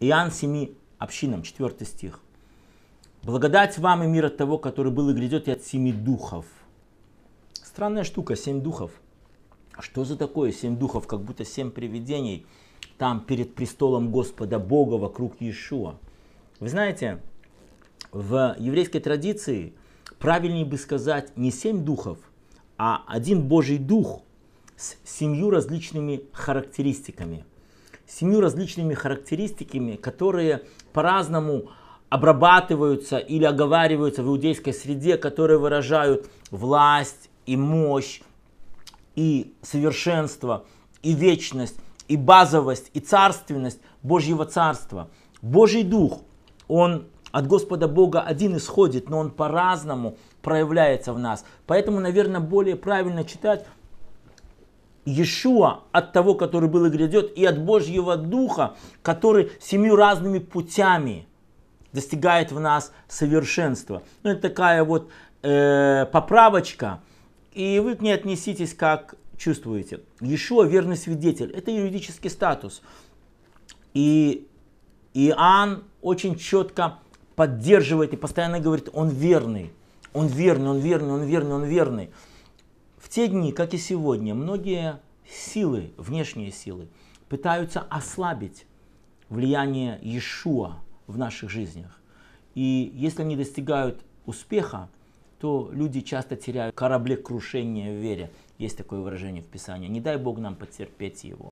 Иоанн семи общинам, 4 стих. Благодать вам и мир от того, который был и грядет, и от семи духов. Странная штука, семь духов. Что за такое семь духов? Как будто семь привидений там перед престолом Господа Бога вокруг Иешуа. Вы знаете, в еврейской традиции правильнее бы сказать не семь духов, а один Божий дух с семью различными характеристиками – семью различными характеристиками, которые по-разному обрабатываются или оговариваются в иудейской среде, которые выражают власть и мощь, и совершенство, и вечность, и базовость, и царственность Божьего Царства. Божий Дух, Он от Господа Бога один исходит, но он по-разному проявляется в нас. Поэтому, наверное, более правильно читать Иешуа от того, который был и грядет, и от Божьего Духа, который семью разными путями достигает в нас совершенства. Ну, это такая вот э, поправочка, и вы к ней отнеситесь как чувствуете. Иешуа верный свидетель, это юридический статус. И Иоанн очень четко поддерживает и постоянно говорит, он верный, он верный, он верный, он верный, он верный те дни, как и сегодня, многие силы, внешние силы, пытаются ослабить влияние Иешуа в наших жизнях. И если они достигают успеха, то люди часто теряют кораблекрушение в вере. Есть такое выражение в Писании. Не дай Бог нам потерпеть его.